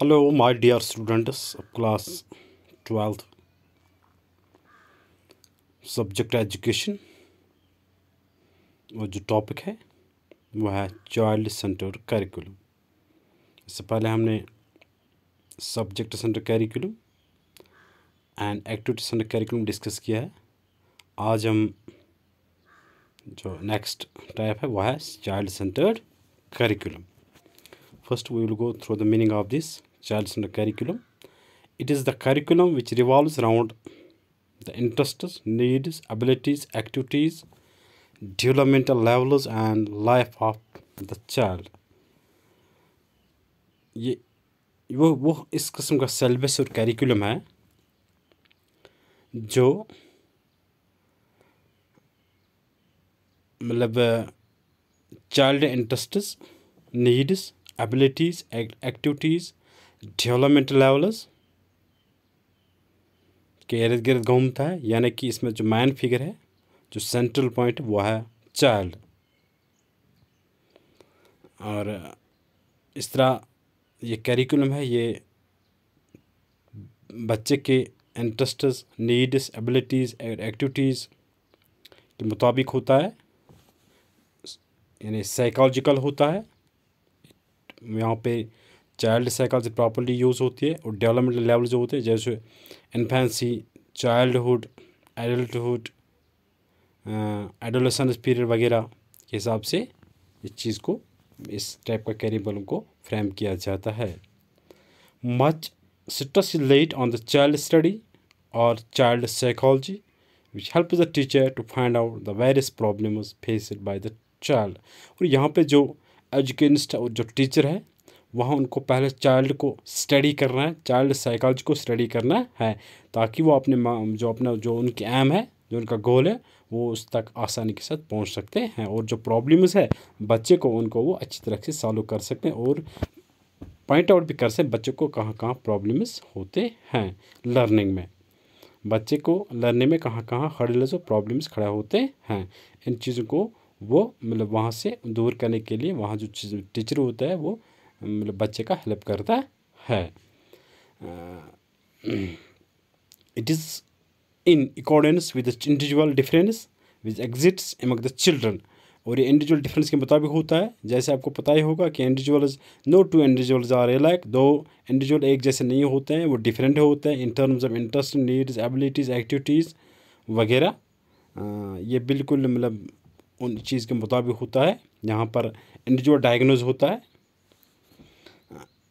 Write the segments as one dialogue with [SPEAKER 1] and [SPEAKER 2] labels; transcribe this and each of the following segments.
[SPEAKER 1] Hello my dear students of class 12 subject education और जो topic है वो है चाइल्ड सेंटर करिकुलम इससे पहले हमने subject centre curriculum and activity centre curriculum discuss किया है आज हम जो नेक्स्ट टाइप है वो है child centre curriculum first we will go through the meaning of this Child Centered Curriculum. It is the curriculum which revolves around the interests, needs, abilities, activities, developmental levels and life of the child. ये वो वो इस किस्म का syllabus और curriculum है जो मतलब child interests needs abilities activities development levels के इर्द गिर्द घूमता है यानी कि इसमें जो मैन फिगर है जो सेंट्रल पॉइंट वो है चाइल्ड और इस तरह ये करिकुलम है ये बच्चे के इंटरेस्ट्स नीड्स एबिलिटीज़ और एक्टिविटीज़ के मुताबिक होता है यानी साइकोलॉजिकल होता है यहाँ पे चाइल्ड साइकोलॉजी प्रॉपरली यूज़ होती है और डेवलपमेंटल लेवल जो होते हैं जैसे infancy childhood adulthood adolescence period वगैरह के हिसाब से इस चीज़ को इस टाइप का कैरिबल को फ्रेम किया जाता है much stress is laid on the child study और child psychology which help the teacher to find out the various problem faced by the child और यहाँ पे जो एजुकेनिस्ट और जो टीचर है वहाँ उनको पहले चाइल्ड को स्टडी करना है चाइल्ड साइकोलॉजी को स्टडी करना है ताकि वो अपने जो अपना जो उनकी एम है जो उनका गोल है वो उस तक आसानी के साथ पहुंच सकते हैं और जो प्रॉब्लम्स है बच्चे को उनको वो अच्छी तरह से सॉल्व कर सकते हैं और पॉइंट आउट भी कर सकते बच्चे को कहाँ कहाँ प्रॉब्लम्स होते हैं लर्निंग में बच्चे को लर्निंग में कहाँ कहाँ हर्डल्स और प्रॉब्लम्स खड़े होते हैं इन चीज़ों को वो मतलब वहाँ से दूर करने के लिए वहाँ जो टीचर होता है वो मतलब बच्चे का हेल्प करता है it is in accordance with individual difference which exists among the children और ये इंडिविजुअल डिफरेंस के मुताबिक होता है जैसे आपको पता ही होगा कि individuals no two individuals are like दो इंडिविजुअल एक जैसे नहीं होते हैं वो डिफरेंट होते हैं in terms of interest needs abilities activities वगैरह ये बिल्कुल मतलब उन चीज़ के मुताबिक होता है यहाँ पर इंडिविजुअल डायग्नोज होता है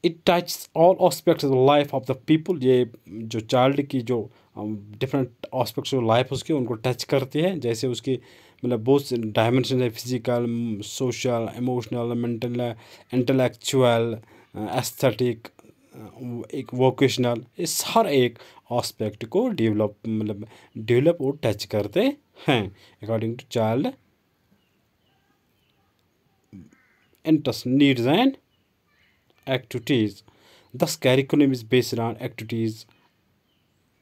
[SPEAKER 1] it touch all aspect life of the people ये जो चाइल्ड की जो डिफरेंट ऑस्पेक्ट्स ऑफ लाइफ उसके उनको टच करती है जैसे उसकी मतलब बहुत से डायमेंशन है physical social emotional mental intellectual aesthetic एक वोकेशनल इस हर एक ऑस्पेक्ट को डेवलप मतलब डेवलप और टच करते हैं according to child interest needs and activities. Thus, curriculum is based on activities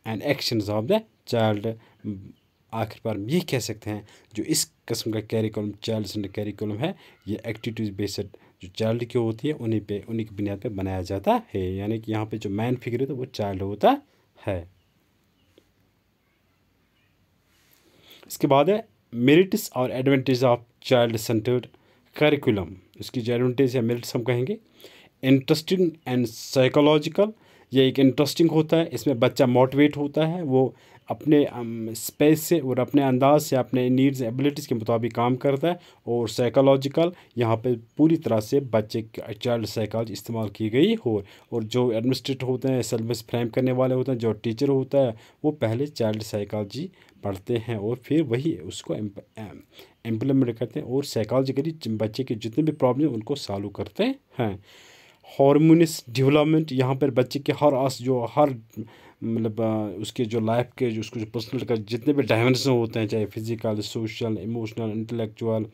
[SPEAKER 1] and actions of the child. Mm, आखिर पर हम ये कह सकते हैं जो इस कस्म का कैरिकुलम चाइल्ड सेंटर कैरिकुलम है ये एक्टिविटीज़ बेस्ड जो चाइल्ड की होती है उन्हीं पे उन्हीं की बुनियाद पे बनाया जाता है यानी कि यहाँ पे जो मैन फिगर है तो वो चाइल्ड होता है इसके बाद है मेरिट्स और advantage of child centred curriculum इसकी जो एडवांटेज या मेरिट्स हम कहेंगे इंटरेस्टिंग एंड साइकोलॉजिकल ये एक इंटरेस्टिंग होता है इसमें बच्चा मोटिवेट होता है वो अपने स्पेस से और अपने अंदाज से अपने नीड्स एबिलिटीज़ के मुताबिक काम करता है और साइकोलॉजिकल यहाँ पे पूरी तरह से बच्चे चाइल्ड साइकोलॉजी इस्तेमाल की गई हो और जो एडमिनिस्ट्रेटर होते हैं सिलेबस फ्रेम करने वाले होते हैं जो टीचर होता है वो पहले चाइल्ड साइकोलॉजी पढ़ते हैं और फिर वही उसको इम्प्लीमेंट करते हैं और साइकोलॉजिकली बच्चे के जितने भी प्रॉब्लम उनको सॉल्व करते हैं हारमोनियस डेवलपमेंट यहाँ पर बच्चे के हर आस जो हर मतलब उसके जो लाइफ के जो उसको जो पर्सनल का जितने भी डायमेंशन होते हैं चाहे physical social emotional intellectual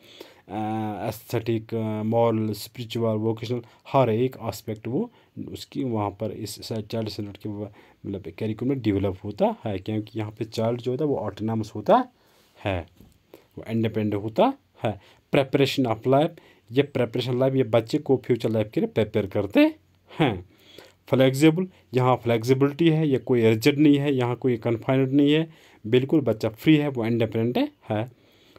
[SPEAKER 1] aesthetic moral spiritual vocational हर एक आस्पेक्ट वो उसकी वहाँ पर इस चाइल्ड सेंटर के मतलब कैरिकुलम में डेवलप होता है क्योंकि यहाँ पे चाइल्ड जो होता है वो ऑटोनमस होता है वो इंडिपेंडेंट होता है प्रेपरेशन ऑफ लाइफ ये प्रेपरेशन लाइफ ये बच्चे को फ्यूचर लाइफ के लिए प्रिपेयर करते हैं फ्लेक्सिबल यहाँ फ्लेक्सिबिलिटी है ये कोई रिजिड नहीं है यहाँ कोई कन्फाइनड नहीं है बिल्कुल बच्चा फ्री है वो इंडिपेंडेंट है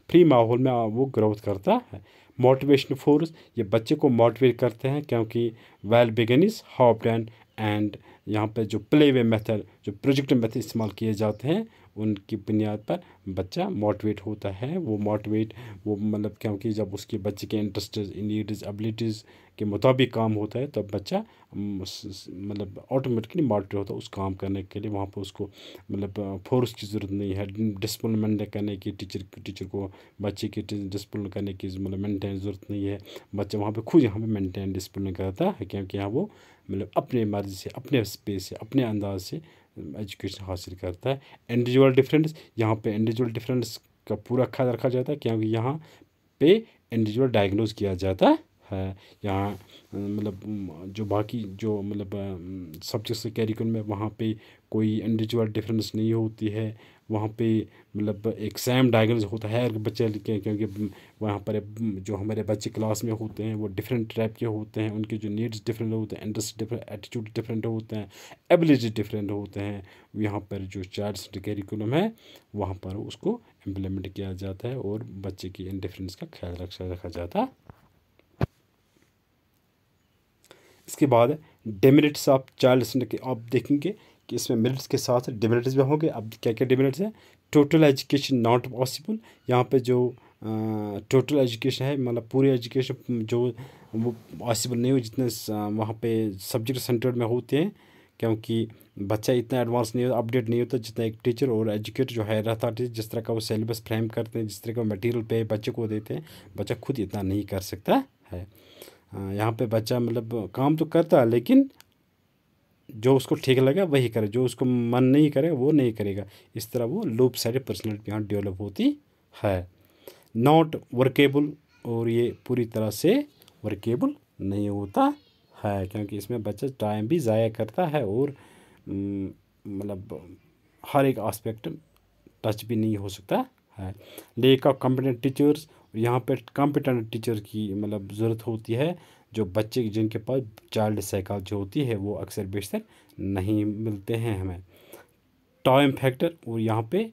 [SPEAKER 1] फ्री माहौल में वो ग्रोथ करता है मोटिवेशन फोर्स ये बच्चे को मोटिवेट करते हैं क्योंकि well begun is half and यहाँ पर जो प्ले वे मेथड जो प्रोजेक्टिव मेथड इस्तेमाल किए जाते हैं उनकी बुनियाद पर बच्चा मोटिवेट होता है वो मोटिवेट वो मतलब क्योंकि जब उसके बच्चे के इंटरेस्ट नीड्स एबिलिटीज़ के मुताबिक काम होता है तब तो बच्चा मतलब ऑटोमेटिकली मोटिवेट होता है उस काम करने के लिए वहाँ पर उसको मतलब फोर्स की ज़रूरत नहीं है डिसप्लिन मेंटेन करने की टीचर टीचर को बच्चे की डिसप्लिन करने की मतलब मेंटेन ज़रूरत नहीं है बच्चा वहाँ पर खुद यहाँ पर मेंटेन डिसप्लिन करता है क्योंकि यहाँ वो मतलब अपने मर्ज़ी से अपने स्पेस से अपने अंदाज से एजुकेशन हासिल करता है इंडिविजुअल डिफरेंस यहाँ पे इंडिविजुअल डिफरेंस का पूरा ख्याल रखा जाता है क्योंकि यहाँ पे इंडिविजुअल डायग्नोज किया जाता है है यहाँ मतलब जो बाकी जो मतलब सब्जेक्ट्स के कैरिकुलम में वहाँ पे कोई इंडिविजुअल डिफरेंस नहीं होती है वहाँ पे मतलब एक सेम डायग्नोज होता है बच्चे के क्योंकि वहाँ पर जो हमारे बच्चे क्लास में होते हैं वो डिफरेंट टाइप के होते हैं उनके जो नीड्स डिफरेंट होते हैं इंटरेस्ट डिफरेंट एटीट्यूड डिफरेंट होते हैं एबिलिटी डिफरेंट होते हैं यहाँ पर जो चार्ट्स कैरिकुलम है वहाँ पर उसको इम्प्लीमेंट किया जाता है और बच्चे की इन डिफरेंस का ख्याल रखा रखा जाता उसके बाद डेमेरिट्स ऑफ चाइल्ड स्टैंडर्ड के आप देखेंगे कि इसमें मेरिट्स के साथ डिमेरिट्स भी होंगे अब क्या क्या डिमेरिट्स हैं टोटल एजुकेशन नॉट पॉसिबल यहाँ पे जो टोटल एजुकेशन है मतलब पूरी एजुकेशन जो वो पॉसिबल नहीं हुई जितने वहाँ पे सब्जेक्ट सेंटर्ड में होते हैं क्योंकि बच्चा इतना एडवांस नहीं होता अपडेट नहीं होता जितना एक टीचर और एजुकेटर जो है रहता है जिस तरह का वो सिलेबस फ्रेम करते हैं जिस तरह का मटेरियल पे बच्चे को देते हैं बच्चा खुद इतना नहीं कर सकता है हाँ, यहाँ पे बच्चा मतलब काम तो करता है लेकिन जो उसको ठीक लगे वही करे जो उसको मन नहीं करे वो नहीं करेगा इस तरह वो लूप साइड पर्सनैलिटी यहाँ डेवलप होती है नॉट वर्केबल और ये पूरी तरह से वर्केबल नहीं होता है क्योंकि इसमें बच्चा टाइम भी ज़ाया करता है और मतलब हर एक आस्पेक्ट टच भी नहीं हो सकता है लेक ऑफ कॉम्पिटेंट टीचर्स यहाँ पर कॉम्पिटेंट टीचर की मतलब ज़रूरत होती है जो बच्चे जिनके पास चाइल्ड जो होती है वो अक्सर बेशतर नहीं मिलते हैं हमें टाइम फैक्टर और यहाँ पे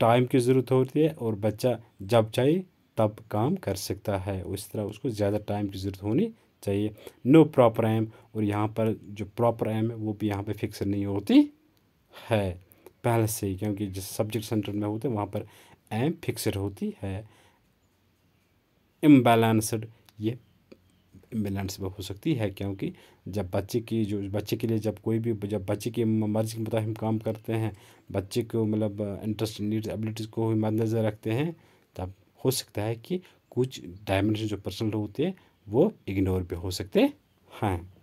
[SPEAKER 1] टाइम की ज़रूरत होती है और बच्चा जब चाहे तब काम कर सकता है उस तरह उसको ज़्यादा टाइम की ज़रूरत होनी चाहिए नो प्रॉपर एम और यहाँ पर जो प्रॉपर एम है वो भी यहाँ पे फिक्स नहीं होती है पहले से ही क्योंकि जिस सब्जेक्ट सेंटर में होते हैं वहाँ पर एम फिक्सड होती है इम्बैलेंसड ये इम्बेलेंस हो सकती है क्योंकि जब बच्चे की जो बच्चे के लिए जब कोई भी जब बच्चे की मर्जी के मुताबिक हम काम करते हैं बच्चे को मतलब इंटरेस्ट नीड्स एबिलिटीज़ को भी मद्देनज़र रखते हैं तब हो सकता है कि कुछ डायमेंशन जो पर्सनल होते हैं वो इग्नोर भी हो सकते हैं